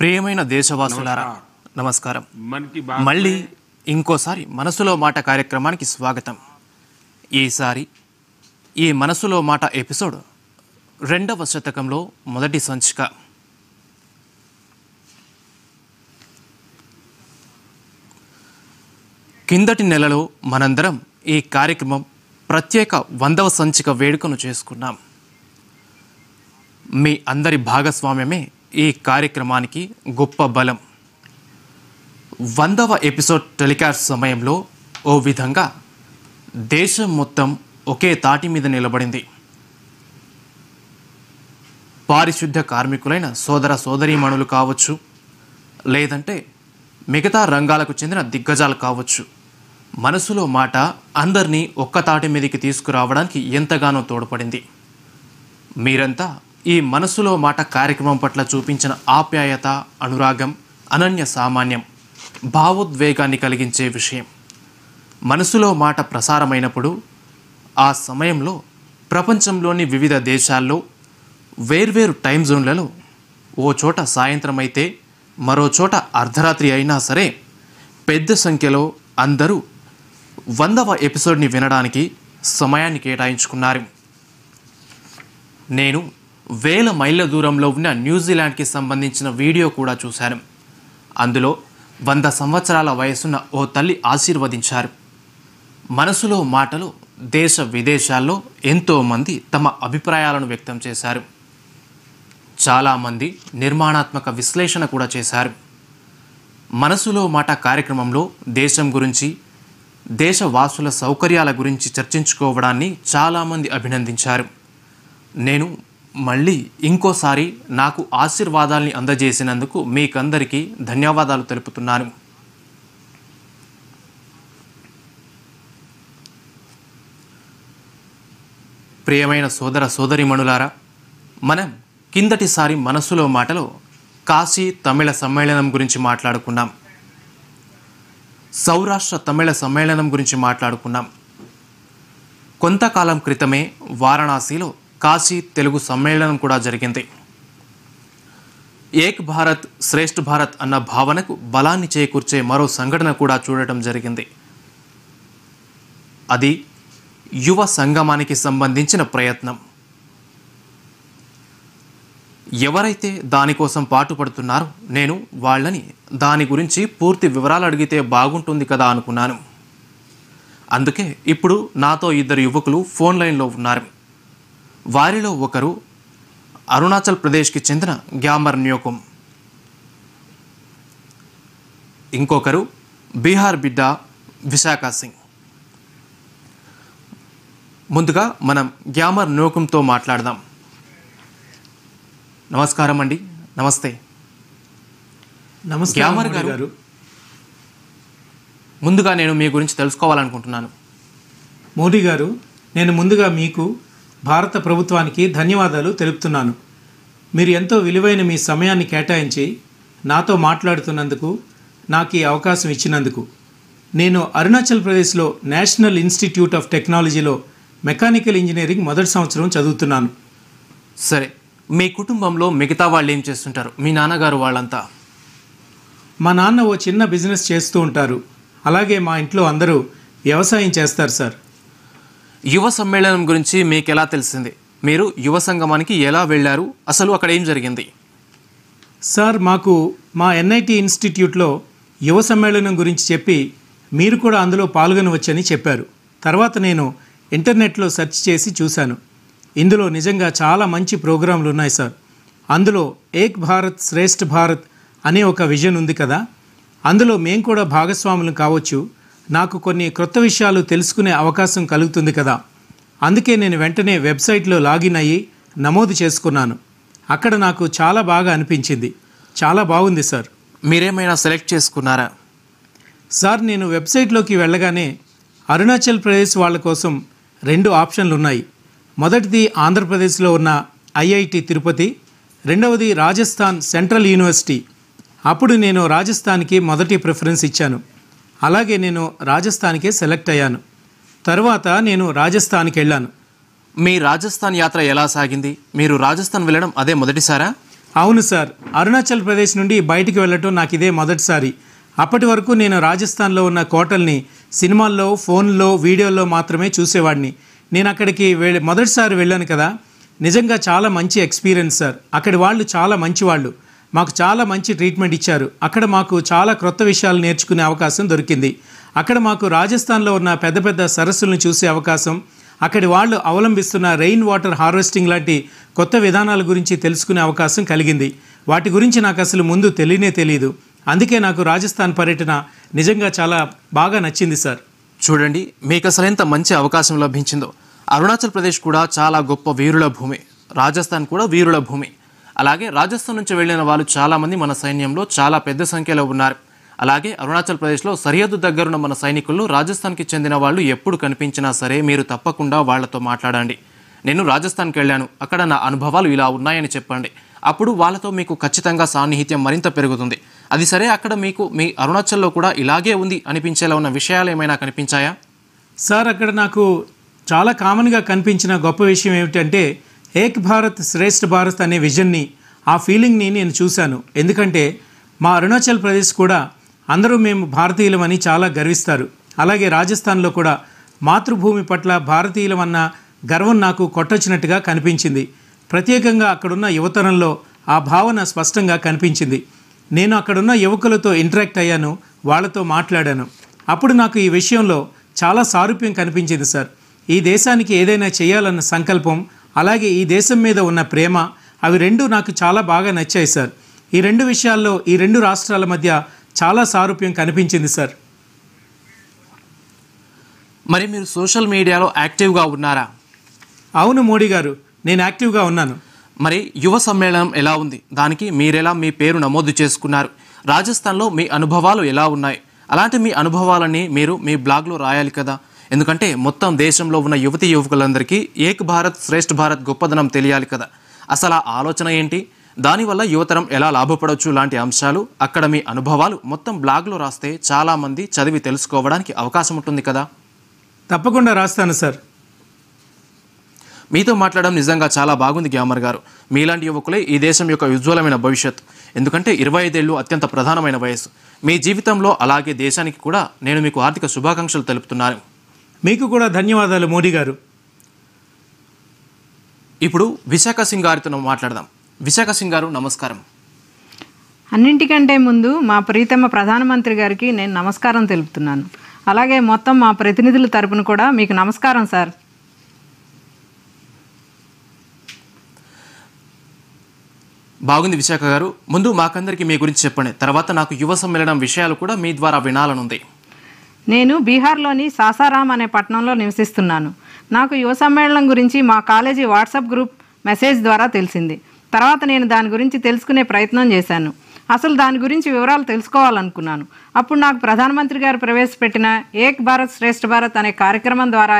ప్రియమైన దేశవాసులారా నమస్కారం మళ్ళీ ఇంకోసారి మనసులో మాట కార్యక్రమానికి స్వాగతం ఈసారి ఈ మనసులో మాట ఎపిసోడ్ రెండవ శతకంలో మొదటి సంచిక కిందటి నెలలో మనందరం ఈ కార్యక్రమం ప్రత్యేక వందవ సంచిక వేడుకను చేసుకున్నాం మీ అందరి భాగస్వామ్యమే ఈ కార్యక్రమానికి గొప్ప బలం వందవ ఎపిసోడ్ టెలికాస్ట్ సమయంలో ఓ విధంగా దేశం మొత్తం ఒకే తాటి మీద నిలబడింది పారిశుద్ధ కార్మికులైన సోదర సోదరీమణులు కావచ్చు లేదంటే మిగతా రంగాలకు చెందిన దిగ్గజాలు కావచ్చు మనసులో మాట అందరినీ ఒక్క తాటి మీదకి తీసుకురావడానికి ఎంతగానో తోడ్పడింది మీరంతా ఈ మనసులో మాట కార్యక్రమం పట్ల చూపించిన ఆప్యాయత అనురాగం అనన్య సామాన్యం భావోద్వేగాన్ని కలిగించే విషయం మనసులో మాట ప్రసారమైనప్పుడు ఆ సమయంలో ప్రపంచంలోని వివిధ దేశాల్లో వేర్వేరు టైం జోన్లలో ఓ చోట సాయంత్రం అయితే మరో చోట అర్ధరాత్రి అయినా సరే పెద్ద సంఖ్యలో అందరూ వందవ ఎపిసోడ్ని వినడానికి సమయాన్ని కేటాయించుకున్నారు నేను వేల మైళ్ళ దూరంలో ఉన్న న్యూజిలాండ్కి సంబంధించిన వీడియో కూడా చూశారు అందులో వంద సంవత్సరాల వయసున్న ఓ తల్లి ఆశీర్వదించారు మనసులో మాటలు దేశ విదేశాల్లో ఎంతోమంది తమ అభిప్రాయాలను వ్యక్తం చేశారు చాలామంది నిర్మాణాత్మక విశ్లేషణ కూడా చేశారు మనసులో మాట కార్యక్రమంలో దేశం గురించి దేశవాసుల సౌకర్యాల గురించి చర్చించుకోవడాన్ని చాలామంది అభినందించారు నేను మళ్ళీ ఇంకోసారి నాకు ఆశీర్వాదాల్ని అందజేసినందుకు మీకందరికీ ధన్యవాదాలు తెలుపుతున్నాను ప్రియమైన సోదర సోదరిమణులారా మనం కిందటిసారి మనసులో మాటలో కాశీ తమిళ సమ్మేళనం గురించి మాట్లాడుకున్నాం సౌరాష్ట్ర తమిళ సమ్మేళనం గురించి మాట్లాడుకున్నాం కొంతకాలం క్రితమే వారణాసిలో కాశీ తెలుగు సమ్మేళనం కూడా జరిగింది ఏక్ భారత్ శ్రేష్ఠ భారత్ అన్న భావనకు బలాన్ని చేకూర్చే మరో సంఘటన కూడా చూడటం జరిగింది అది యువ సంగమానికి సంబంధించిన ప్రయత్నం ఎవరైతే దానికోసం పాటుపడుతున్నారో నేను వాళ్ళని దాని గురించి పూర్తి వివరాలు అడిగితే బాగుంటుంది కదా అనుకున్నాను అందుకే ఇప్పుడు నాతో ఇద్దరు యువకులు ఫోన్ లైన్లో ఉన్నారు వారిలో ఒకరు అరుణాచల్ ప్రదేశ్కి చెందిన గ్యామర్ న్యోకుమ్ ఇంకొకరు బీహార్ బిడ్డ విశాఖ సింగ్ ముందుగా మనం గ్యామర్ నోకంతో మాట్లాడదాం నమస్కారం అండి నమస్తే నమస్తే గ్యామర్ గారు ముందుగా నేను మీ గురించి తెలుసుకోవాలనుకుంటున్నాను మోడీ గారు నేను ముందుగా మీకు భారత ప్రభుత్వానికి ధన్యవాదాలు తెలుపుతున్నాను మీరు ఎంతో విలువైన మీ సమయాన్ని కేటాయించి నాతో మాట్లాడుతున్నందుకు నాకు ఈ అవకాశం ఇచ్చినందుకు నేను అరుణాచల్ ప్రదేశ్లో నేషనల్ ఇన్స్టిట్యూట్ ఆఫ్ టెక్నాలజీలో మెకానికల్ ఇంజనీరింగ్ మొదటి సంవత్సరం చదువుతున్నాను సరే మీ కుటుంబంలో మిగతా వాళ్ళు ఏం చేస్తుంటారు మీ నాన్నగారు వాళ్ళంతా మా నాన్న ఓ చిన్న బిజినెస్ చేస్తూ ఉంటారు అలాగే మా ఇంట్లో అందరూ వ్యవసాయం చేస్తారు సార్ యువ సమ్మేళనం గురించి మీకు ఎలా తెలిసింది మీరు యువ సంగమానికి ఎలా వెళ్ళారు అసలు అక్కడ ఏం జరిగింది సార్ మాకు మా ఎన్ఐటి ఇన్స్టిట్యూట్లో యువ సమ్మేళనం గురించి చెప్పి మీరు కూడా అందులో పాల్గొనవచ్చని చెప్పారు తర్వాత నేను ఇంటర్నెట్లో సెర్చ్ చేసి చూశాను ఇందులో నిజంగా చాలా మంచి ప్రోగ్రాంలు ఉన్నాయి సార్ అందులో ఏక్ భారత్ శ్రేష్ఠ భారత్ అనే ఒక విజన్ ఉంది కదా అందులో మేము కూడా భాగస్వాములు కావచ్చు నాకు కొన్ని క్రొత్త విషయాలు తెలుసుకునే అవకాశం కలుగుతుంది కదా అందుకే నేను వెంటనే వెబ్సైట్లో లాగిన్ అయ్యి నమోదు చేసుకున్నాను అక్కడ నాకు చాలా బాగా అనిపించింది చాలా బాగుంది సార్ మీరేమైనా సెలెక్ట్ చేసుకున్నారా సార్ నేను వెబ్సైట్లోకి వెళ్ళగానే అరుణాచల్ ప్రదేశ్ వాళ్ళ కోసం రెండు ఆప్షన్లు ఉన్నాయి మొదటిది ఆంధ్రప్రదేశ్లో ఉన్న ఐఐటి తిరుపతి రెండవది రాజస్థాన్ సెంట్రల్ యూనివర్సిటీ అప్పుడు నేను రాజస్థాన్కి మొదటి ప్రిఫరెన్స్ ఇచ్చాను అలాగే నేను రాజస్థాన్కే సెలెక్ట్ అయ్యాను తర్వాత నేను రాజస్థాన్కి వెళ్ళాను మీ రాజస్థాన్ యాత్ర ఎలా సాగింది మీరు రాజస్థాన్ వెళ్ళడం అదే మొదటిసారా అవును సార్ అరుణాచల్ ప్రదేశ్ నుండి బయటికి వెళ్ళటం నాకు ఇదే మొదటిసారి అప్పటి వరకు నేను రాజస్థాన్లో ఉన్న కోటల్ని సినిమాల్లో ఫోన్లో వీడియోల్లో మాత్రమే చూసేవాడిని నేను అక్కడికి వెళ్ళి మొదటిసారి వెళ్ళాను కదా నిజంగా చాలా మంచి ఎక్స్పీరియన్స్ సార్ అక్కడి వాళ్ళు చాలా మంచివాళ్ళు వాళ్ళు మాకు చాలా మంచి ట్రీట్మెంట్ ఇచ్చారు అక్కడ మాకు చాలా క్రొత్త విషయాలు నేర్చుకునే అవకాశం దొరికింది అక్కడ మాకు రాజస్థాన్లో ఉన్న పెద్ద పెద్ద సరస్సులను చూసే అవకాశం అక్కడి వాళ్ళు అవలంబిస్తున్న రెయిన్ వాటర్ హార్వెస్టింగ్ లాంటి కొత్త విధానాల గురించి తెలుసుకునే అవకాశం కలిగింది వాటి గురించి నాకు అసలు ముందు తెలియనే తెలియదు అందుకే నాకు రాజస్థాన్ పర్యటన నిజంగా చాలా బాగా నచ్చింది సార్ చూడండి మీకు అసలు ఎంత మంచి అవకాశం లభించిందో అరుణాచల్ ప్రదేశ్ కూడా చాలా గొప్ప వీరుల భూమి రాజస్థాన్ కూడా వీరుల భూమి అలాగే రాజస్థాన్ నుంచి వెళ్లిన వాళ్ళు చాలామంది మన సైన్యంలో చాలా పెద్ద సంఖ్యలో ఉన్నారు అలాగే అరుణాచల్ ప్రదేశ్లో సరిహద్దు దగ్గరున్న మన సైనికులు రాజస్థాన్కి చెందిన వాళ్ళు ఎప్పుడు కనిపించినా సరే మీరు తప్పకుండా వాళ్లతో మాట్లాడండి నేను రాజస్థాన్కి వెళ్ళాను అక్కడ నా అనుభవాలు ఇలా ఉన్నాయని చెప్పండి అప్పుడు వాళ్ళతో మీకు ఖచ్చితంగా సాన్నిహిత్యం మరింత పెరుగుతుంది అది సరే అక్కడ మీకు మీ అరుణాచల్లో కూడా ఇలాగే ఉంది అనిపించేలా ఉన్న విషయాలు ఏమైనా కనిపించాయా సార్ అక్కడ నాకు చాలా కామన్గా కనిపించిన గొప్ప విషయం ఏమిటంటే ఏక్ భారత్ శ్రేష్ఠ భారత్ అనే విజన్ని ఆ ఫీలింగ్ని నేను చూశాను ఎందుకంటే మా అరుణాచల్ ప్రదేశ్ కూడా అందరూ మేము భారతీయులమని చాలా గర్విస్తారు అలాగే రాజస్థాన్లో కూడా మాతృభూమి పట్ల భారతీయులమన్న గర్వం నాకు కొట్టొచ్చినట్టుగా కనిపించింది ప్రత్యేకంగా అక్కడున్న యువతరంలో ఆ భావన స్పష్టంగా కనిపించింది నేను అక్కడున్న యువకులతో ఇంటరాక్ట్ అయ్యాను వాళ్ళతో మాట్లాడాను అప్పుడు నాకు ఈ విషయంలో చాలా సారూప్యం కనిపించింది సార్ ఈ దేశానికి ఏదైనా చేయాలన్న సంకల్పం అలాగే ఈ దేశం మీద ఉన్న ప్రేమ అవి రెండు నాకు చాలా బాగా నచ్చాయి సార్ ఈ రెండు విషయాల్లో ఈ రెండు రాష్ట్రాల మధ్య చాలా సారూప్యం కనిపించింది సార్ మరి మీరు సోషల్ మీడియాలో యాక్టివ్గా ఉన్నారా అవును మోడీ గారు నేను యాక్టివ్గా ఉన్నాను మరి యువ సమ్మేళనం ఎలా ఉంది దానికి మీరెలా మీ పేరు నమోదు చేసుకున్నారు రాజస్థాన్లో మీ అనుభవాలు ఎలా ఉన్నాయి అలాంటి మీ అనుభవాలని మీరు మీ బ్లాగ్లో రాయాలి కదా ఎందుకంటే మొత్తం దేశంలో ఉన్న యువతి యువకులందరికీ ఏక్ భారత్ శ్రేష్ఠ భారత్ గొప్పదనం తెలియాలి కదా అసలు ఆ ఆలోచన ఏంటి దానివల్ల యువతరం ఎలా లాభపడవచ్చు లాంటి అంశాలు అక్కడ మీ అనుభవాలు మొత్తం బ్లాగ్లో రాస్తే చాలామంది చదివి తెలుసుకోవడానికి అవకాశం ఉంటుంది కదా తప్పకుండా రాస్తాను సార్ మీతో మాట్లాడడం నిజంగా చాలా బాగుంది గ్యామర్ గారు మీలాంటి యువకులే ఈ దేశం యొక్క ఉజ్వలమైన భవిష్యత్ ఎందుకంటే ఇరవై ఐదేళ్ళు అత్యంత ప్రధానమైన వయసు మీ జీవితంలో అలాగే దేశానికి కూడా నేను మీకు ఆర్థిక శుభాకాంక్షలు తెలుపుతున్నాను మీకు కూడా ధన్యవాదాలు మోడీ గారు ఇప్పుడు విశాఖ సింగ్ గారితో మాట్లాడదాం విశాఖ సింగ్ గారు నమస్కారం అన్నింటికంటే ముందు మా ప్రీతమ్మ ప్రధానమంత్రి గారికి నేను నమస్కారం తెలుపుతున్నాను అలాగే మొత్తం మా ప్రతినిధుల తరపున కూడా మీకు నమస్కారం సార్ బాగుంది విశాఖ గారు ముందు మాకందరికీ మీ గురించి చెప్పండి తర్వాత నాకు యువ సమ్మేళనం విషయాలు కూడా మీ ద్వారా వినాలనుంది నేను బీహార్లోని సాసారాం అనే పట్టణంలో నివసిస్తున్నాను నాకు యువ సమ్మేళనం గురించి మా కాలేజీ వాట్సాప్ గ్రూప్ మెసేజ్ ద్వారా తెలిసింది తర్వాత నేను దాని గురించి తెలుసుకునే ప్రయత్నం చేశాను అసలు దాని గురించి వివరాలు తెలుసుకోవాలనుకున్నాను అప్పుడు నాకు ప్రధానమంత్రి గారు ప్రవేశపెట్టిన ఏక్ భారత్ శ్రేష్ఠ భారత్ అనే కార్యక్రమం ద్వారా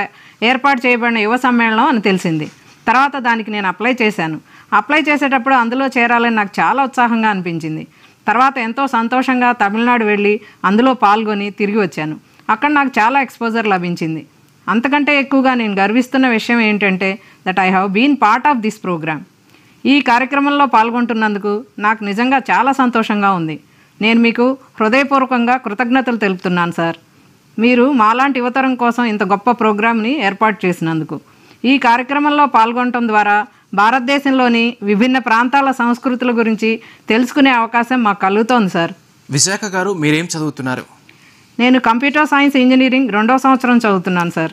ఏర్పాటు చేయబడిన యువ సమ్మేళనం అని తెలిసింది తర్వాత దానికి నేను అప్లై చేశాను అప్లై చేసేటప్పుడు అందులో చేరాలని నాకు చాలా ఉత్సాహంగా అనిపించింది తర్వాత ఎంతో సంతోషంగా తమిళనాడు వెళ్ళి అందులో పాల్గొని తిరిగి వచ్చాను అక్కడ నాకు చాలా ఎక్స్పోజర్ లభించింది అంతకంటే ఎక్కువగా నేను గర్విస్తున్న విషయం ఏంటంటే that I have been part of this programme ఈ కార్యక్రమంలో పాల్గొంటున్నందుకు నాకు నిజంగా చాలా సంతోషంగా ఉంది నేను మీకు హృదయపూర్వకంగా కృతజ్ఞతలు తెలుపుతున్నాను సార్ మీరు మాలాంటి యువతరం కోసం ఇంత గొప్ప ప్రోగ్రామ్ని ఏర్పాటు చేసినందుకు ఈ కార్యక్రమంలో పాల్గొనటం ద్వారా భారతదేశంలోని విభిన్న ప్రాంతాల సంస్కృతుల గురించి తెలుసుకునే అవకాశం మాకు కలుగుతోంది సార్ విశాఖ గారు మీరేం చదువుతున్నారు నేను కంప్యూటర్ సైన్స్ ఇంజనీరింగ్ రెండో సంవత్సరం చదువుతున్నాను సార్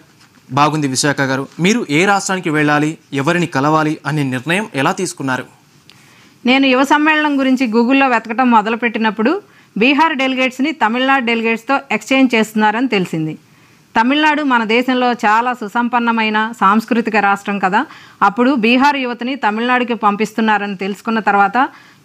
బాగుంది విశాఖ గారు మీరు ఏ రాష్ట్రానికి వెళ్ళాలి ఎవరిని కలవాలి అనే నిర్ణయం ఎలా తీసుకున్నారు నేను యువ సమ్మేళనం గురించి గూగుల్లో వెతకటం మొదలుపెట్టినప్పుడు బీహార్ డెలిగేట్స్ని తమిళనాడు డెలిగేట్స్తో ఎక్స్చేంజ్ చేస్తున్నారని తెలిసింది తమిళనాడు మన దేశంలో చాలా సుసంపన్నమైన సాంస్కృతిక రాష్ట్రం కదా అప్పుడు బీహార్ యువతని తమిళనాడుకి పంపిస్తున్నారని తెలుసుకున్న తర్వాత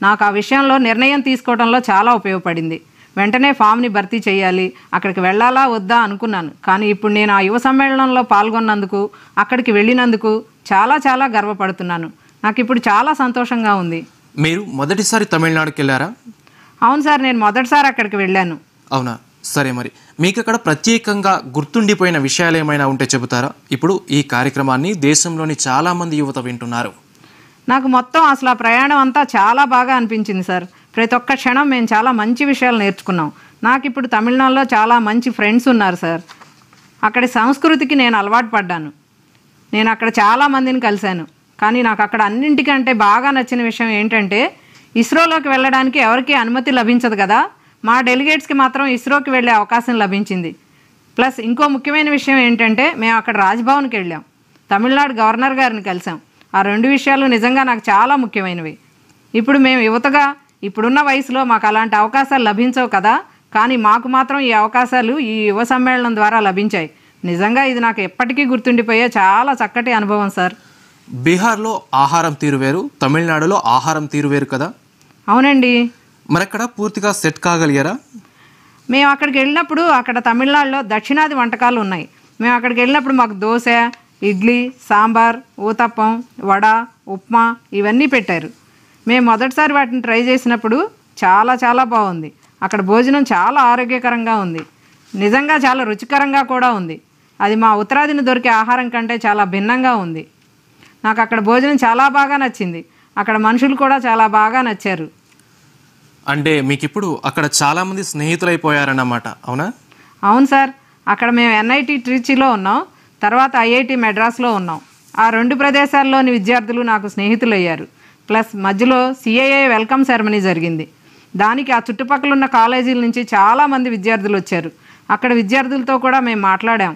నాకు ఆ విషయంలో నిర్ణయం తీసుకోవడంలో చాలా ఉపయోగపడింది వెంటనే ఫామ్ని భర్తీ చేయాలి అక్కడికి వెళ్ళాలా వద్దా అనుకున్నాను కానీ ఇప్పుడు నేను ఆ యువ సమ్మేళనంలో పాల్గొన్నందుకు అక్కడికి వెళ్ళినందుకు చాలా చాలా గర్వపడుతున్నాను నాకు ఇప్పుడు చాలా సంతోషంగా ఉంది మీరు మొదటిసారి తమిళనాడుకి వెళ్ళారా అవును సార్ నేను మొదటిసారి అక్కడికి వెళ్ళాను అవునా సరే మరి మీకు అక్కడ ప్రత్యేకంగా గుర్తుండిపోయిన విషయాలు ఏమైనా ఉంటే చెబుతారా ఇప్పుడు ఈ కార్యక్రమాన్ని దేశంలోని చాలామంది యువత వింటున్నారు నాకు మొత్తం అసలు ఆ ప్రయాణం అంతా చాలా బాగా అనిపించింది సార్ ప్రతి ఒక్క క్షణం మేము చాలా మంచి విషయాలు నేర్చుకున్నాం నాకు ఇప్పుడు తమిళనాడులో చాలా మంచి ఫ్రెండ్స్ ఉన్నారు సార్ అక్కడి సంస్కృతికి నేను అలవాటు పడ్డాను నేను అక్కడ చాలా మందిని కలిశాను కానీ నాకు అక్కడ అన్నింటికంటే బాగా నచ్చిన విషయం ఏంటంటే ఇస్రోలోకి వెళ్ళడానికి ఎవరికీ అనుమతి లభించదు కదా మా డెలిగేట్స్కి మాత్రం ఇస్రోకి వెళ్ళే అవకాశం లభించింది ప్లస్ ఇంకో ముఖ్యమైన విషయం ఏంటంటే మేము అక్కడ రాజ్భవన్కి వెళ్ళాం తమిళనాడు గవర్నర్ గారిని కలిసాం ఆ రెండు విషయాలు నిజంగా నాకు చాలా ముఖ్యమైనవి ఇప్పుడు మేము యువతగా ఇప్పుడున్న వయసులో మాకు అలాంటి అవకాశాలు లభించవు కదా కానీ మాకు మాత్రం ఈ అవకాశాలు ఈ యువ సమ్మేళనం ద్వారా లభించాయి నిజంగా ఇది నాకు ఎప్పటికీ గుర్తుండిపోయే చాలా చక్కటి అనుభవం సార్ బీహార్లో ఆహారం తీరు వేరు తమిళనాడులో ఆహారం తీరు వేరు కదా అవునండి మరక్కడ పూర్తిగా సెట్ కాగలిగారా మేము అక్కడికి వెళ్ళినప్పుడు అక్కడ తమిళనాడులో దక్షిణాది వంటకాలు ఉన్నాయి మేము అక్కడికి వెళ్ళినప్పుడు మాకు దోశ ఇడ్లీ సాంబార్ ఊతప్పం వడ ఉప్మా ఇవన్నీ పెట్టారు మేము మొదటిసారి వాటిని ట్రై చేసినప్పుడు చాలా చాలా బాగుంది అక్కడ భోజనం చాలా ఆరోగ్యకరంగా ఉంది నిజంగా చాలా రుచికరంగా కూడా ఉంది అది మా ఉత్తరాదిని దొరికే ఆహారం కంటే చాలా భిన్నంగా ఉంది నాకు అక్కడ భోజనం చాలా బాగా నచ్చింది అక్కడ మనుషులు కూడా చాలా బాగా నచ్చారు అంటే మీకు ఇప్పుడు అక్కడ చాలామంది స్నేహితులైపోయారన్నమాట అవునా అవును సార్ అక్కడ మేము ఎన్ఐటి ట్రిచిలో ఉన్నాం తర్వాత ఐఐటి మెడ్రాస్లో ఉన్నాం ఆ రెండు ప్రదేశాల్లోని విద్యార్థులు నాకు స్నేహితులయ్యారు ప్లస్ మధ్యలో సిఐఏ వెల్కమ్ సెరమనీ జరిగింది దానికి ఆ చుట్టుపక్కల ఉన్న కాలేజీల నుంచి చాలామంది విద్యార్థులు వచ్చారు అక్కడ విద్యార్థులతో కూడా మేము మాట్లాడాం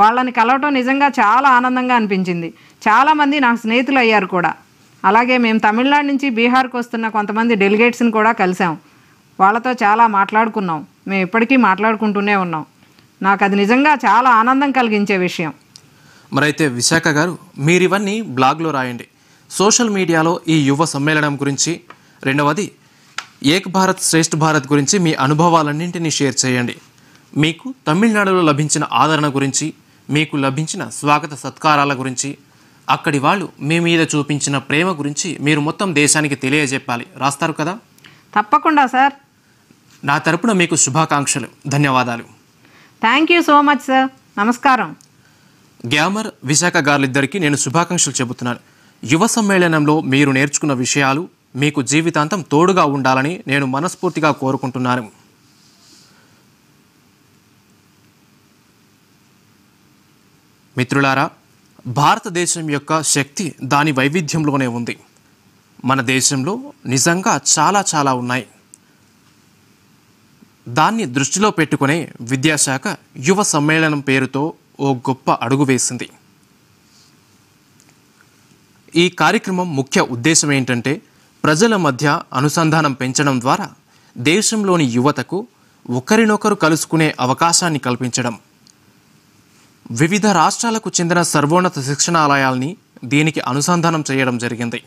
వాళ్ళని కలవటం నిజంగా చాలా ఆనందంగా అనిపించింది చాలామంది నా స్నేహితులు అయ్యారు కూడా అలాగే మేము తమిళనాడు నుంచి బీహార్కి వస్తున్న కొంతమంది డెలిగేట్స్ని కూడా కలిసాం వాళ్ళతో చాలా మాట్లాడుకున్నాం మేము ఇప్పటికీ మాట్లాడుకుంటూనే ఉన్నాం నాకు అది నిజంగా చాలా ఆనందం కలిగించే విషయం మరైతే విశాఖ గారు మీరు ఇవన్నీ బ్లాగ్లో రాయండి సోషల్ మీడియాలో ఈ యువ సమ్మేళనం గురించి రెండవది ఏక్ భారత్ శ్రేష్ఠ భారత్ గురించి మీ అనుభవాలన్నింటినీ షేర్ చేయండి మీకు తమిళనాడులో లభించిన ఆదరణ గురించి మీకు లభించిన స్వాగత సత్కారాల గురించి అక్కడి వాళ్ళు మీ మీద చూపించిన ప్రేమ గురించి మీరు మొత్తం దేశానికి తెలియజెప్పాలి రాస్తారు కదా తప్పకుండా సార్ నా తరపున మీకు శుభాకాంక్షలు ధన్యవాదాలు thank you so much sir నమస్కారం గ్యామర్ విశాఖ గారులిద్దరికీ నేను శుభాకాంక్షలు చెబుతున్నాను యువ సమ్మేళనంలో మీరు నేర్చుకున్న విషయాలు మీకు జీవితాంతం తోడుగా ఉండాలని నేను మనస్ఫూర్తిగా కోరుకుంటున్నాను మిత్రులారా భారతదేశం యొక్క శక్తి దాని వైవిధ్యంలోనే ఉంది మన దేశంలో నిజంగా చాలా చాలా ఉన్నాయి దాన్ని దృష్టిలో పెట్టుకునే విద్యాశాఖ యువ సమ్మేళనం పేరుతో ఓ గొప్ప అడుగు వేసింది ఈ కార్యక్రమం ముఖ్య ఉద్దేశం ఏంటంటే ప్రజల మధ్య అనుసంధానం పెంచడం ద్వారా దేశంలోని యువతకు ఒకరినొకరు కలుసుకునే అవకాశాన్ని కల్పించడం వివిధ రాష్ట్రాలకు చెందిన సర్వోన్నత శిక్షణాలయాల్ని దీనికి అనుసంధానం చేయడం జరిగింది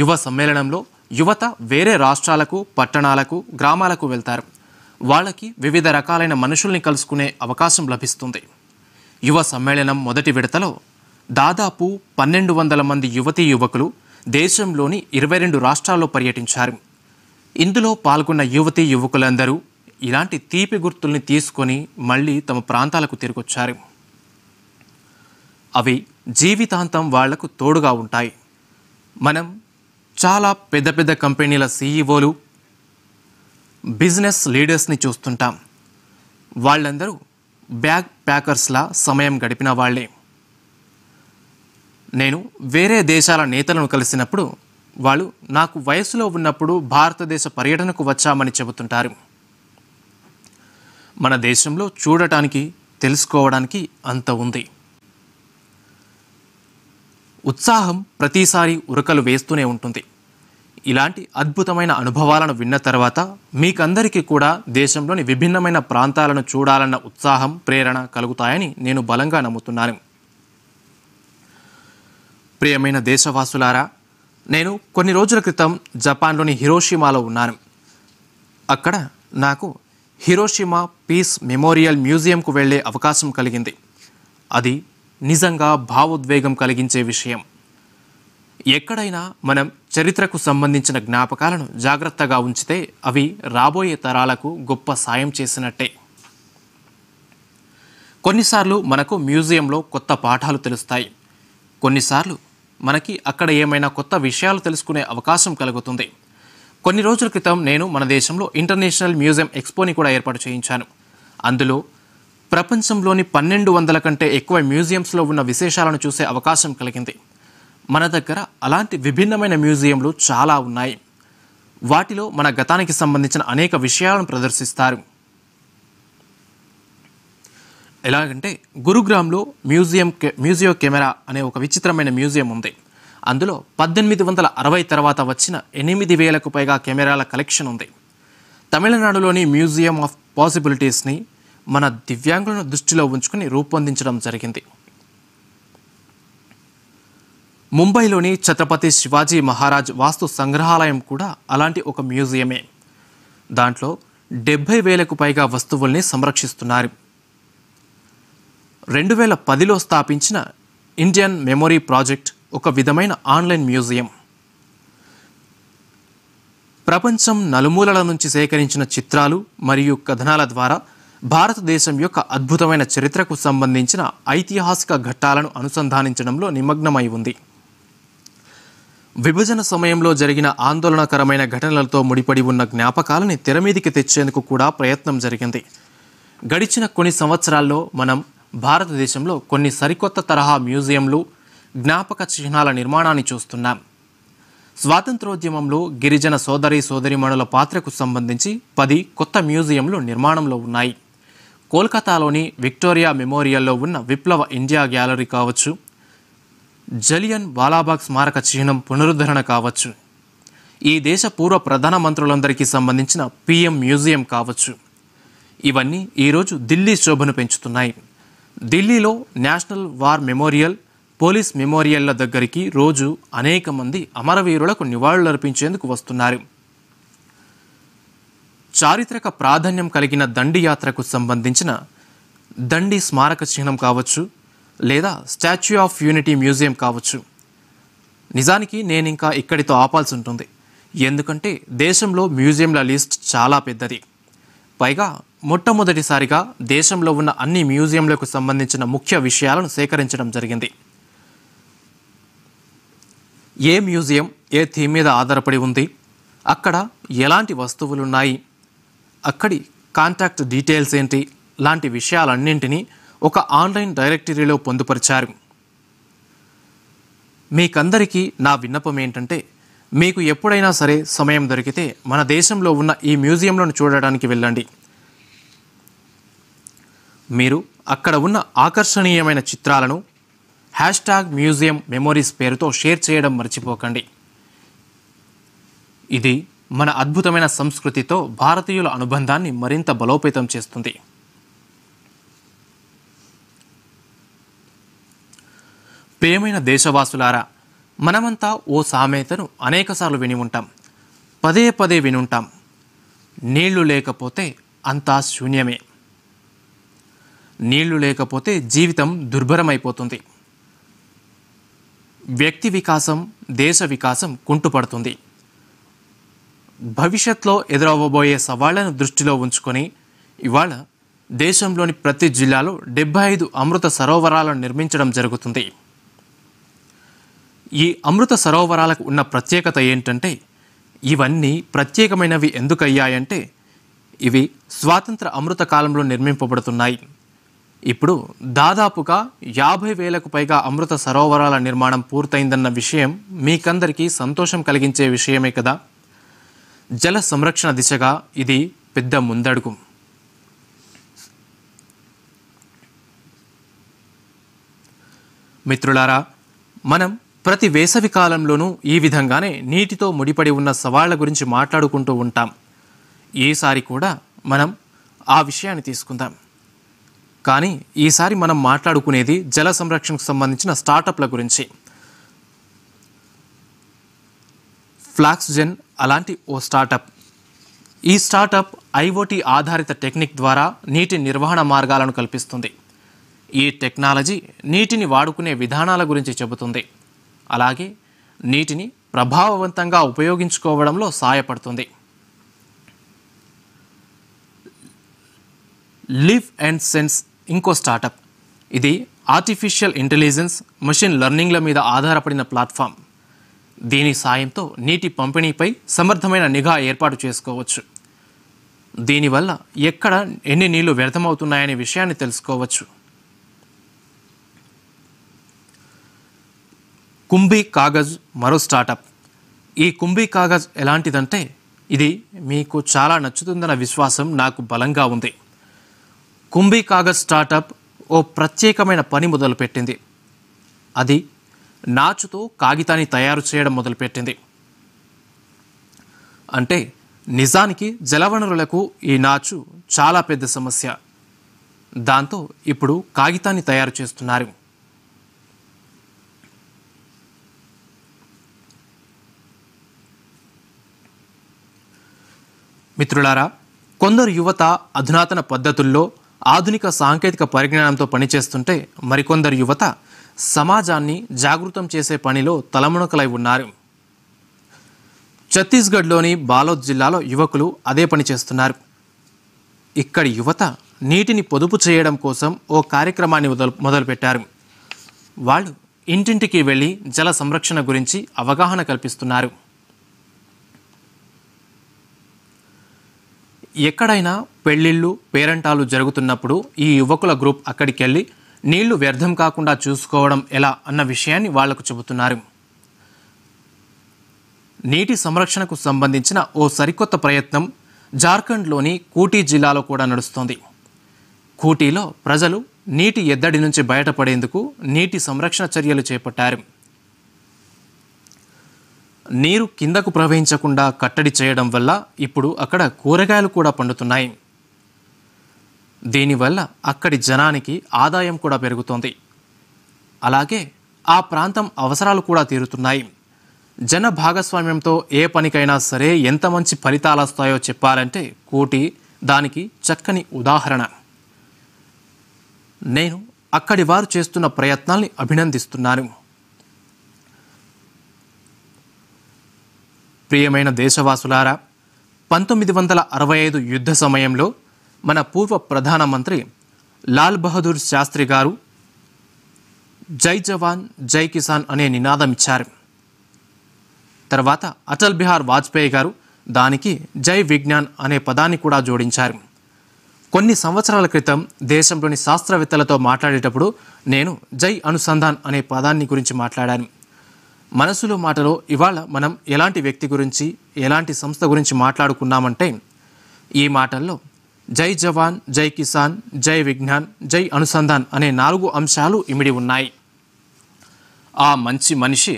యువ సమ్మేళనంలో యువత వేరే రాష్ట్రాలకు పట్టణాలకు గ్రామాలకు వెళ్తారు వాళ్ళకి వివిధ రకాలైన మనుషుల్ని కలుసుకునే అవకాశం లభిస్తుంది యువ సమ్మేళనం మొదటి విడతలో దాదాపు పన్నెండు వందల మంది యువతీ యువకులు దేశంలోని ఇరవై రెండు రాష్ట్రాల్లో పర్యటించారు ఇందులో పాల్గొన్న యువతీ యువకులందరూ ఇలాంటి తీపి గుర్తుల్ని తీసుకొని మళ్ళీ తమ ప్రాంతాలకు తిరిగొచ్చారు అవి జీవితాంతం వాళ్లకు తోడుగా ఉంటాయి మనం చాలా పెద్ద పెద్ద కంపెనీల సీఈఓలు బిజినెస్ లీడర్స్ని చూస్తుంటాం వాళ్ళందరూ బ్యాగ్ ప్యాకర్స్లా సమయం గడిపిన వాళ్ళే నేను వేరే దేశాల నేతలను కలిసినప్పుడు వాళ్ళు నాకు వయసులో ఉన్నప్పుడు భారతదేశ పర్యటనకు వచ్చామని చెబుతుంటారు మన దేశంలో చూడటానికి తెలుసుకోవడానికి అంత ఉంది ఉత్సాహం ప్రతిసారి ఉరకలు వేస్తూనే ఉంటుంది ఇలాంటి అద్భుతమైన అనుభవాలను విన్న తర్వాత మీకందరికీ కూడా దేశంలోని విభిన్నమైన ప్రాంతాలను చూడాలన్న ఉత్సాహం ప్రేరణ కలుగుతాయని నేను బలంగా నమ్ముతున్నాను ప్రియమైన దేశవాసులారా నేను కొన్ని రోజుల క్రితం జపాన్లోని హిరోషిమాలో ఉన్నాను అక్కడ నాకు హిరోషిమా పీస్ మెమోరియల్ మ్యూజియంకు వెళ్ళే అవకాశం కలిగింది అది నిజంగా భావోద్వేగం కలిగించే విషయం ఎక్కడైనా మనం చరిత్రకు సంబంధించిన జ్ఞాపకాలను జాగ్రత్తగా ఉంచితే అవి రాబోయే తరాలకు గొప్ప సాయం చేసినట్టే కొన్నిసార్లు మనకు మ్యూజియంలో కొత్త పాఠాలు తెలుస్తాయి కొన్నిసార్లు మనకి అక్కడ ఏమైనా కొత్త విషయాలు తెలుసుకునే అవకాశం కలుగుతుంది కొన్ని రోజుల క్రితం నేను మన దేశంలో ఇంటర్నేషనల్ మ్యూజియం ఎక్స్పోని కూడా ఏర్పాటు చేయించాను అందులో ప్రపంచంలోని పన్నెండు వందల కంటే ఎక్కువ మ్యూజియంస్లో ఉన్న విశేషాలను చూసే అవకాశం కలిగింది మన దగ్గర అలాంటి విభిన్నమైన మ్యూజియంలు చాలా ఉన్నాయి వాటిలో మన గతానికి సంబంధించిన అనేక విషయాలను ప్రదర్శిస్తారు ఎలాగంటే గురుగ్రామ్లో మ్యూజియం మ్యూజియో కెమెరా అనే ఒక విచిత్రమైన మ్యూజియం ఉంది అందులో పద్దెనిమిది వందల అరవై తర్వాత వచ్చిన ఎనిమిది వేలకు పైగా కెమెరాల కలెక్షన్ ఉంది తమిళనాడులోని మ్యూజియం ఆఫ్ పాసిబిలిటీస్ని మన దివ్యాంగులను దృష్టిలో ఉంచుకుని రూపొందించడం జరిగింది ముంబైలోని ఛత్రపతి శివాజీ మహారాజ్ వాస్తు సంగ్రహాలయం కూడా అలాంటి ఒక మ్యూజియమే దాంట్లో డెబ్భై వేలకు పైగా వస్తువుల్ని సంరక్షిస్తున్నారు రెండు వేల పదిలో స్థాపించిన ఇండియన్ మెమొరీ ప్రాజెక్ట్ ఒక విధమైన ఆన్లైన్ మ్యూజియం ప్రపంచం నలుమూలల నుంచి సేకరించిన చిత్రాలు మరియు కథనాల ద్వారా భారతదేశం యొక్క అద్భుతమైన చరిత్రకు సంబంధించిన ఐతిహాసిక ఘట్టాలను అనుసంధానించడంలో నిమగ్నమై ఉంది విభజన సమయంలో జరిగిన ఆందోళనకరమైన ఘటనలతో ముడిపడి ఉన్న జ్ఞాపకాలని తెరమీదికి తెచ్చేందుకు కూడా ప్రయత్నం జరిగింది గడిచిన కొన్ని సంవత్సరాల్లో మనం భారతదేశంలో కొన్ని సరికొత్త తరహా మ్యూజియంలు జ్ఞాపక చిహ్నాల నిర్మాణాన్ని చూస్తున్నాం స్వాతంత్రోద్యమంలో గిరిజన సోదరి సోదరిమణుల పాత్రకు సంబంధించి పది కొత్త మ్యూజియంలు నిర్మాణంలో ఉన్నాయి కోల్కతాలోని విక్టోరియా మెమోరియల్లో ఉన్న విప్లవ ఇండియా గ్యాలరీ కావచ్చు జలియన్ బాలాబాగ్ స్మారక చిహ్నం పునరుద్ధరణ కావచ్చు ఈ దేశ పూర్వ ప్రధానమంత్రులందరికీ సంబంధించిన పిఎం మ్యూజియం కావచ్చు ఇవన్నీ ఈరోజు ఢిల్లీ శోభను పెంచుతున్నాయి ఢిల్లీలో నేషనల్ వార్ మెమోరియల్ పోలీస్ మెమోరియల్ల దగ్గరికి రోజు అనేక మంది అమరవీరులకు నివాళులర్పించేందుకు వస్తున్నారు చారిత్రక ప్రాధాన్యం కలిగిన దండి యాత్రకు సంబంధించిన దండి స్మారక చిహ్నం కావచ్చు లేదా స్టాచ్యూ ఆఫ్ యూనిటీ మ్యూజియం కావచ్చు నిజానికి నేను ఇంకా ఇక్కడితో ఆపాల్సి ఉంటుంది ఎందుకంటే దేశంలో మ్యూజియంల లిస్ట్ చాలా పెద్దది పైగా మొట్టమొదటిసారిగా దేశంలో ఉన్న అన్ని మ్యూజియంలకు సంబంధించిన ముఖ్య విషయాలను సేకరించడం జరిగింది ఏ మ్యూజియం ఏ థీమ్ మీద ఆధారపడి ఉంది అక్కడ ఎలాంటి వస్తువులున్నాయి అక్కడి కాంటాక్ట్ డీటెయిల్స్ ఏంటి లాంటి విషయాలన్నింటినీ ఒక ఆన్లైన్ డైరెక్టరీలో పొందుపరిచారు మీకందరికీ నా విన్నపం ఏంటంటే మీకు ఎప్పుడైనా సరే సమయం దొరికితే మన దేశంలో ఉన్న ఈ మ్యూజియంలను చూడడానికి వెళ్ళండి మీరు అక్కడ ఉన్న ఆకర్షణీయమైన చిత్రాలను హ్యాష్ ట్యాగ్ మ్యూజియం మెమొరీస్ పేరుతో షేర్ చేయడం మర్చిపోకండి ఇది మన అద్భుతమైన సంస్కృతితో భారతీయుల అనుబంధాన్ని మరింత బలోపేతం చేస్తుంది ప్రియమైన దేశవాసులారా మనమంతా ఓ సామెతను అనేకసార్లు విని ఉంటాం పదే పదే వినుంటాం నీళ్లు లేకపోతే అంతా శూన్యమే నీళ్లు లేకపోతే జీవితం దుర్భరమైపోతుంది వ్యక్తి వికాసం దేశ వికాసం కుంటుపడుతుంది భవిష్యత్లో ఎదురవ్వబోయే సవాళ్లను దృష్టిలో ఉంచుకొని ఇవాళ దేశంలోని ప్రతి జిల్లాలో డెబ్బై ఐదు అమృత సరోవరాలను నిర్మించడం జరుగుతుంది ఈ అమృత సరోవరాలకు ఉన్న ప్రత్యేకత ఏంటంటే ఇవన్నీ ప్రత్యేకమైనవి ఎందుకయ్యాయంటే ఇవి స్వాతంత్ర అమృత కాలంలో నిర్మింపబడుతున్నాయి ఇప్పుడు దాదాపుగా యాభై వేలకు పైగా అమృత సరోవరాల నిర్మాణం పూర్తయిందన్న విషయం మీకందరికీ సంతోషం కలిగించే విషయమే కదా జల సంరక్షణ దిశగా ఇది పెద్ద ముందడుగు మిత్రులారా మనం ప్రతి వేసవి కాలంలోనూ ఈ విధంగానే నీటితో ముడిపడి ఉన్న సవాళ్ల గురించి మాట్లాడుకుంటూ ఉంటాం ఈసారి కూడా మనం ఆ విషయాన్ని తీసుకుందాం కానీ ఈసారి మనం మాట్లాడుకునేది జల సంరక్షణకు సంబంధించిన స్టార్టప్ల గురించి ఫ్లాక్స్జెన్ అలాంటి ఓ స్టార్టప్ ఈ స్టార్టప్ ఐఓటీ ఆధారిత టెక్నిక్ ద్వారా నీటి నిర్వహణ మార్గాలను కల్పిస్తుంది ఈ టెక్నాలజీ నీటిని వాడుకునే విధానాల గురించి చెబుతుంది అలాగే నీటిని ప్రభావవంతంగా ఉపయోగించుకోవడంలో సహాయపడుతుంది లివ్ అండ్ సెన్స్ ఇంకో స్టార్టప్ ఇది ఆర్టిఫిషియల్ ఇంటెలిజెన్స్ మెషిన్ లెర్నింగ్ల మీద ఆధారపడిన ప్లాట్ఫామ్ దీని సాయంతో నీటి పంపిణీపై సమర్థమైన నిఘా ఏర్పాటు చేసుకోవచ్చు దీనివల్ల ఎక్కడ ఎన్ని నీళ్లు వ్యర్థమవుతున్నాయనే విషయాన్ని తెలుసుకోవచ్చు కుంభీ కాగజ్ మరో స్టార్టప్ ఈ కుంభీ కాగజ్ ఎలాంటిదంటే ఇది మీకు చాలా నచ్చుతుందన్న విశ్వాసం నాకు బలంగా ఉంది కాగజ్ స్టార్టప్ ఓ ప్రత్యేకమైన పని మొదలుపెట్టింది అది నాచుతో కాగితాన్ని తయారు చేయడం మొదలుపెట్టింది అంటే నిజానికి జలవనరులకు ఈ నాచు చాలా పెద్ద సమస్య దాంతో ఇప్పుడు కాగితాన్ని తయారు చేస్తున్నారు మిత్రులారా కొందరు యువత అధునాతన పద్ధతుల్లో ఆధునిక సాంకేతిక పరిజ్ఞానంతో పనిచేస్తుంటే మరికొందరు యువత సమాజాన్ని జాగృతం చేసే పనిలో తలమునకలై ఉన్నారు ఛత్తీస్గఢ్లోని బాలోద్ జిల్లాలో యువకులు అదే పని చేస్తున్నారు ఇక్కడి యువత నీటిని పొదుపు చేయడం కోసం ఓ కార్యక్రమాన్ని మొదలు మొదలుపెట్టారు వాళ్ళు ఇంటింటికి వెళ్ళి జల సంరక్షణ గురించి అవగాహన కల్పిస్తున్నారు ఎక్కడైనా పెళ్ళిళ్ళు పేరంటాలు జరుగుతున్నప్పుడు ఈ యువకుల గ్రూప్ అక్కడికి వెళ్ళి నీళ్లు వ్యర్థం కాకుండా చూసుకోవడం ఎలా అన్న విషయాన్ని వాళ్లకు చెబుతున్నారు నీటి సంరక్షణకు సంబంధించిన ఓ సరికొత్త ప్రయత్నం జార్ఖండ్లోని కూటీ జిల్లాలో కూడా నడుస్తోంది కూటీలో ప్రజలు నీటి ఎద్దడి నుంచి బయటపడేందుకు నీటి సంరక్షణ చర్యలు చేపట్టారు నీరు కిందకు ప్రవహించకుండా కట్టడి చేయడం వల్ల ఇప్పుడు అక్కడ కూరగాయలు కూడా పండుతున్నాయి దీనివల్ల అక్కడి జనానికి ఆదాయం కూడా పెరుగుతోంది అలాగే ఆ ప్రాంతం అవసరాలు కూడా తీరుతున్నాయి జన భాగస్వామ్యంతో ఏ పనికైనా సరే ఎంత మంచి ఫలితాలు వస్తాయో చెప్పాలంటే కోటి దానికి చక్కని ఉదాహరణ నేను అక్కడి వారు చేస్తున్న ప్రయత్నాల్ని అభినందిస్తున్నాను ప్రియమైన దేశవాసులారా పంతొమ్మిది వందల అరవై ఐదు యుద్ధ సమయంలో మన పూర్వ ప్రధానమంత్రి లాల్ బహదూర్ శాస్త్రి గారు జై జవాన్ జై కిసాన్ అనే నినాదం ఇచ్చారు తర్వాత అటల్ బిహార్ వాజ్పేయి గారు దానికి జై విజ్ఞాన్ అనే పదాన్ని కూడా జోడించారు కొన్ని సంవత్సరాల క్రితం దేశంలోని శాస్త్రవేత్తలతో మాట్లాడేటప్పుడు నేను జై అనుసంధాన్ అనే పదాన్ని గురించి మాట్లాడాను మనసులో మాటలో ఇవాళ మనం ఎలాంటి వ్యక్తి గురించి ఎలాంటి సంస్థ గురించి మాట్లాడుకున్నామంటే ఈ మాటల్లో జై జవాన్ జై కిసాన్ జై విజ్ఞాన్ జై అనుసంధాన్ అనే నాలుగు అంశాలు ఇమిడి ఉన్నాయి ఆ మంచి మనిషి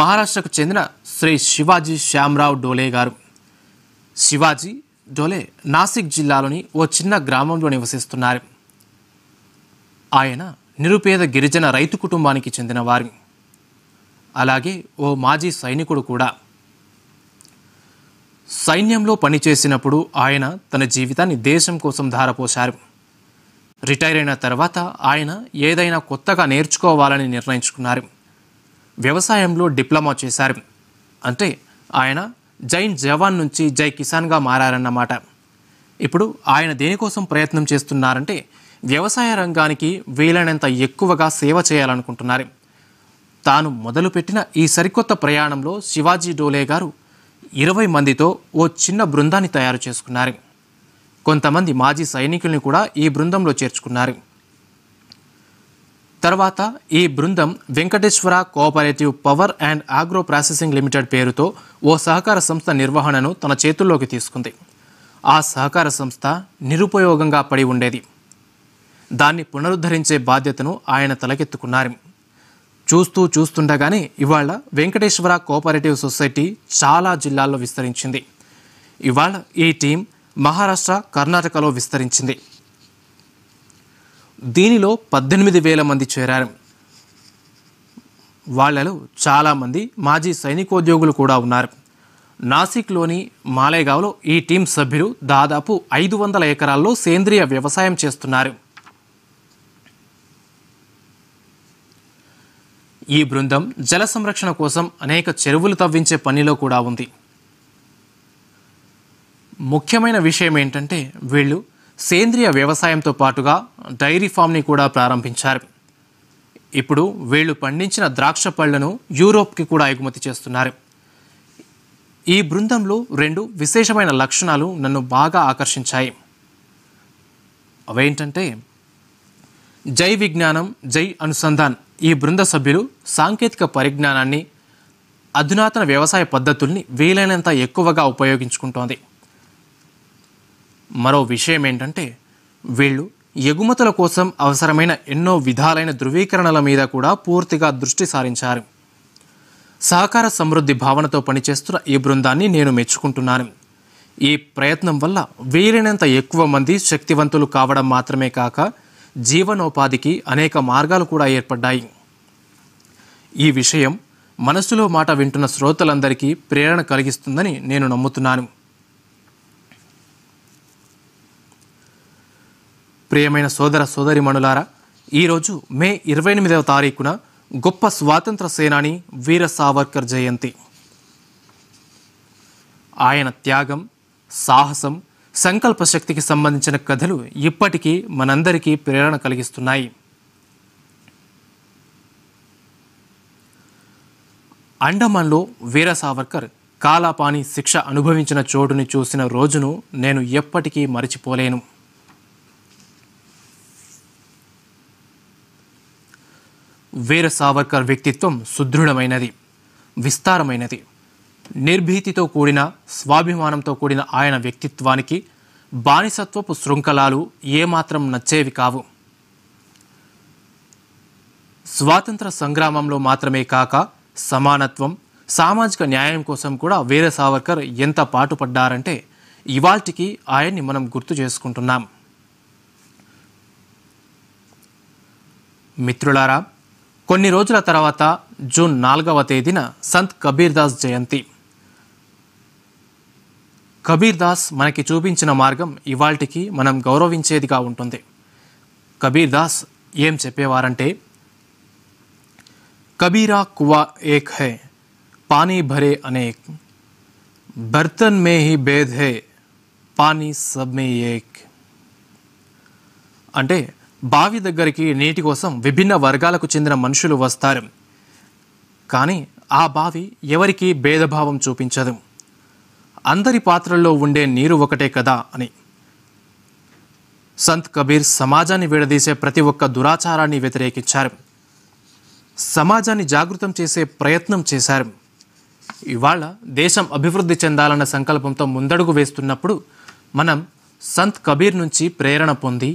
మహారాష్ట్రకు చెందిన శ్రీ శివాజీ శ్యామరావ్ డోలే గారు శివాజీ డోలే నాసిక్ జిల్లాలోని ఓ చిన్న గ్రామంలో నివసిస్తున్నారు ఆయన నిరుపేద గిరిజన రైతు కుటుంబానికి చెందినవారు అలాగే ఓ మాజీ సైనికుడు కూడా సైన్యంలో పనిచేసినప్పుడు ఆయన తన జీవితాన్ని దేశం కోసం ధారపోశారు రిటైర్ అయిన తర్వాత ఆయన ఏదైనా కొత్తగా నేర్చుకోవాలని నిర్ణయించుకున్నారు వ్యవసాయంలో డిప్లొమా చేశారు అంటే ఆయన జైన్ జవాన్ నుంచి జై కిసాన్గా మారారన్నమాట ఇప్పుడు ఆయన దేనికోసం ప్రయత్నం చేస్తున్నారంటే వ్యవసాయ రంగానికి వీలైనంత ఎక్కువగా సేవ చేయాలనుకుంటున్నారు తాను మొదలుపెట్టిన ఈ సరికొత్త ప్రయాణంలో శివాజీ డోలే గారు ఇరవై మందితో ఓ చిన్న బృందాన్ని తయారు చేసుకున్నారు కొంతమంది మాజీ సైనికుల్ని కూడా ఈ బృందంలో చేర్చుకున్నారు తర్వాత ఈ బృందం Venkateswara cooperative power and agro processing limited పేరుతో ఓ సహకార సంస్థ నిర్వహణను తన చేతుల్లోకి తీసుకుంది ఆ సహకార సంస్థ నిరుపయోగంగా పడి ఉండేది దాన్ని పునరుద్ధరించే బాధ్యతను ఆయన తలకెత్తుకున్నారు చూస్తూ చూస్తుండగానే ఇవాళ వెంకటేశ్వర కోఆపరేటివ్ సొసైటీ చాలా జిల్లాల్లో విస్తరించింది ఇవాళ ఈ టీం మహారాష్ట్ర కర్ణాటకలో విస్తరించింది దీనిలో పద్దెనిమిది వేల మంది చేరారు వాళ్లలో చాలామంది మాజీ సైనికోద్యోగులు కూడా ఉన్నారు నాసిక్లోని మాలేగావ్లో ఈ టీం సభ్యులు దాదాపు ఐదు వందల ఎకరాల్లో సేంద్రియ వ్యవసాయం చేస్తున్నారు ఈ బృందం జల సంరక్షణ కోసం అనేక చెరువులు తవ్వించే పనిలో కూడా ఉంది ముఖ్యమైన విషయం ఏంటంటే వీళ్ళు సేంద్రియ వ్యవసాయంతో పాటుగా డైరీ ఫామ్ని కూడా ప్రారంభించారు ఇప్పుడు వీళ్ళు పండించిన ద్రాక్ష పళ్లను యూరోప్కి కూడా ఎగుమతి చేస్తున్నారు ఈ బృందంలో రెండు విశేషమైన లక్షణాలు నన్ను బాగా ఆకర్షించాయి అవేంటంటే జై విజ్ఞానం జై అనుసంధాన్ ఈ బృంద సభ్యులు సాంకేతిక పరిజ్ఞానాన్ని అధునాతన వ్యవసాయ పద్ధతుల్ని వీలైనంత ఎక్కువగా ఉపయోగించుకుంటోంది మరో విషయం ఏంటంటే వీళ్ళు ఎగుమతుల కోసం అవసరమైన ఎన్నో విధాలైన ధృవీకరణల మీద కూడా పూర్తిగా దృష్టి సారించారు సహకార సమృద్ధి భావనతో పనిచేస్తున్న ఈ బృందాన్ని నేను మెచ్చుకుంటున్నాను ఈ ప్రయత్నం వల్ల వీలైనంత ఎక్కువ మంది శక్తివంతులు కావడం మాత్రమే కాక జీవనోపాధికి అనేక మార్గాలు కూడా ఏర్పడ్డాయి ఈ విషయం మనస్సులో మాట వింటున్న శ్రోతలందరికీ ప్రేరణ కలిగిస్తుందని నేను నమ్ముతున్నాను ప్రియమైన సోదర సోదరిమణులారా ఈరోజు మే ఇరవై ఎనిమిదవ తారీఖున గొప్ప స్వాతంత్ర సేనాని వీర సావర్కర్ జయంతి ఆయన త్యాగం సాహసం సంకల్ప శక్తికి సంబంధించిన కథలు ఇప్పటికీ మనందరికీ ప్రేరణ కలిగిస్తున్నాయి అండమాన్లో వీర సావర్కర్ కాలాపాని శిక్ష అనుభవించిన చోటుని చూసిన రోజును నేను ఎప్పటికీ మరచిపోలేను వీర సావర్కర్ వ్యక్తిత్వం సుదృఢమైనది విస్తారమైనది నిర్భీతితో కూడిన స్వాభిమానంతో కూడిన ఆయన వ్యక్తిత్వానికి బానిసత్వపు శృంఖలాలు ఏమాత్రం నచ్చేవి కావు స్వాతంత్ర సంగ్రామంలో మాత్రమే కాక సమానత్వం సామాజిక న్యాయం కోసం కూడా వీర సావర్కర్ ఎంత పాటుపడ్డారంటే ఇవాల్టికి ఆయన్ని మనం గుర్తు చేసుకుంటున్నాం మిత్రులారా కొన్ని రోజుల తర్వాత జూన్ నాలుగవ తేదీన సంత్ కబీర్దాస్ జయంతి కబీర్ దాస్ మనకి చూపించిన మార్గం ఇవాల్టికి మనం గౌరవించేదిగా ఉంటుంది కబీర్ దాస్ ఏం చెప్పేవారంటే కబీరా కువా ఏక్ హే పానీ భరే అనేక్ బర్తన్ మే హి భేద్ హే పానీ సబ్ మే ఏక్ అంటే బావి దగ్గరికి నీటి కోసం విభిన్న వర్గాలకు చెందిన మనుషులు వస్తారు కానీ ఆ బావి ఎవరికీ భేదభావం చూపించదు అందరి పాత్రల్లో ఉండే నీరు ఒకటే కదా అని సంత్ కబీర్ సమాజాన్ని విడదీసే ప్రతి ఒక్క దురాచారాన్ని వ్యతిరేకించారు సమాజాన్ని జాగృతం చేసే ప్రయత్నం చేశారు ఇవాళ దేశం అభివృద్ధి చెందాలన్న సంకల్పంతో ముందడుగు వేస్తున్నప్పుడు మనం సంత్ కబీర్ నుంచి ప్రేరణ పొంది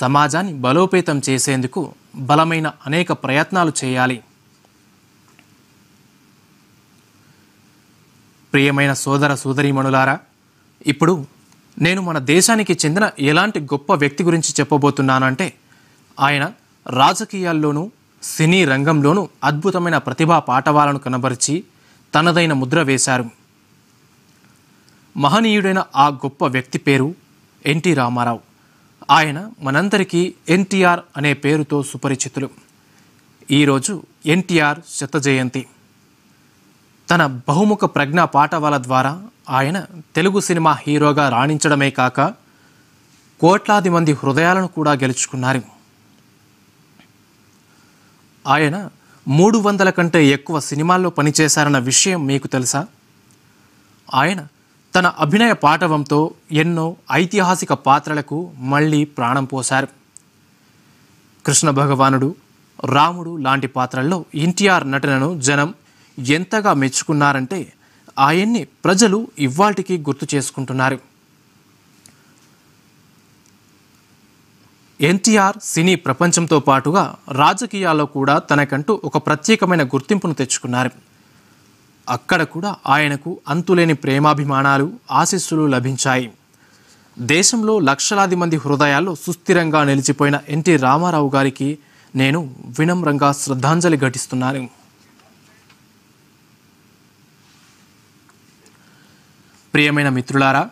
సమాజాన్ని బలోపేతం చేసేందుకు బలమైన అనేక ప్రయత్నాలు చేయాలి ప్రియమైన సోదర సోదరీమణులారా ఇప్పుడు నేను మన దేశానికి చెందిన ఎలాంటి గొప్ప వ్యక్తి గురించి చెప్పబోతున్నానంటే ఆయన రాజకీయాల్లోనూ సినీ రంగంలోనూ అద్భుతమైన ప్రతిభా పాఠవాలను కనబరిచి తనదైన ముద్ర వేశారు మహనీయుడైన ఆ గొప్ప వ్యక్తి పేరు ఎన్టీ రామారావు ఆయన మనందరికీ ఎన్టీఆర్ అనే పేరుతో సుపరిచితులు ఈరోజు ఎన్టీఆర్ శత జయంతి తన బహుముఖ ప్రజ్ఞ పాఠవాల ద్వారా ఆయన తెలుగు సినిమా హీరోగా రాణించడమే కాక కోట్లాది మంది హృదయాలను కూడా గెలుచుకున్నారు ఆయన మూడు వందల కంటే ఎక్కువ సినిమాల్లో పనిచేశారన్న విషయం మీకు తెలుసా ఆయన తన అభినయ పాఠవంతో ఎన్నో ఐతిహాసిక పాత్రలకు మళ్ళీ ప్రాణం పోశారు కృష్ణ భగవానుడు రాముడు లాంటి పాత్రల్లో ఎన్టీఆర్ నటనను జనం ఎంతగా మెచ్చుకున్నారంటే ఆయన్ని ప్రజలు ఇవాటికి గుర్తు చేసుకుంటున్నారు ఎన్టీఆర్ సినీ ప్రపంచంతో పాటుగా రాజకీయాల్లో కూడా తనకంటూ ఒక ప్రత్యేకమైన గుర్తింపును తెచ్చుకున్నారు అక్కడ కూడా ఆయనకు అంతులేని ప్రేమాభిమానాలు ఆశీస్సులు లభించాయి దేశంలో లక్షలాది మంది హృదయాల్లో సుస్థిరంగా నిలిచిపోయిన ఎన్టీ రామారావు గారికి నేను వినమ్రంగా శ్రద్ధాంజలి ఘటిస్తున్నాను ప్రియమైన మిత్రులారా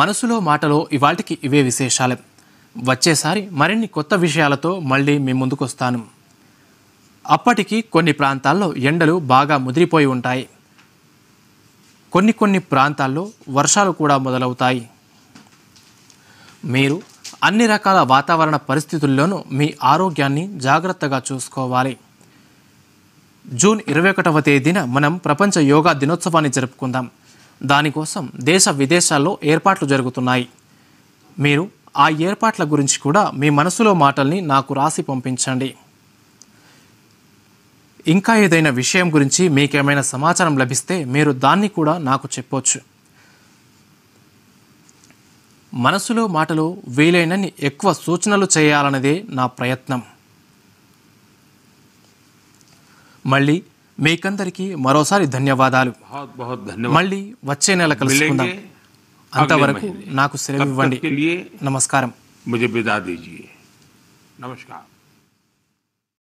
మనసులో మాటలో ఇవాటికి ఇవే విశేషాలు వచ్చేసారి మరిన్ని కొత్త విషయాలతో మళ్ళీ మీ వస్తాను అప్పటికి కొన్ని ప్రాంతాల్లో ఎండలు బాగా ముదిరిపోయి ఉంటాయి కొన్ని కొన్ని ప్రాంతాల్లో వర్షాలు కూడా మొదలవుతాయి మీరు అన్ని రకాల వాతావరణ పరిస్థితుల్లోనూ మీ ఆరోగ్యాన్ని జాగ్రత్తగా చూసుకోవాలి జూన్ ఇరవై ఒకటవ తేదీన మనం ప్రపంచ యోగా దినోత్సవాన్ని జరుపుకుందాం దానికోసం దేశ విదేశాల్లో ఏర్పాట్లు జరుగుతున్నాయి మీరు ఆ ఏర్పాట్ల గురించి కూడా మీ మనసులో మాటల్ని నాకు రాసి పంపించండి ఇంకా ఏదైనా విషయం గురించి మీకేమైనా సమాచారం లభిస్తే మీరు దాన్ని కూడా నాకు చెప్పవచ్చు మనసులో మాటలో వీలైనన్ని ఎక్కువ సూచనలు చేయాలన్నదే నా ప్రయత్నం మళ్ళీ మీకందరికీ మరోసారి ధన్యవాదాలు మళ్ళీ వచ్చే నెల కలుసుకుందాం అంతవరకు నాకు సెలవు ఇవ్వండి నమస్కారం నమస్కారం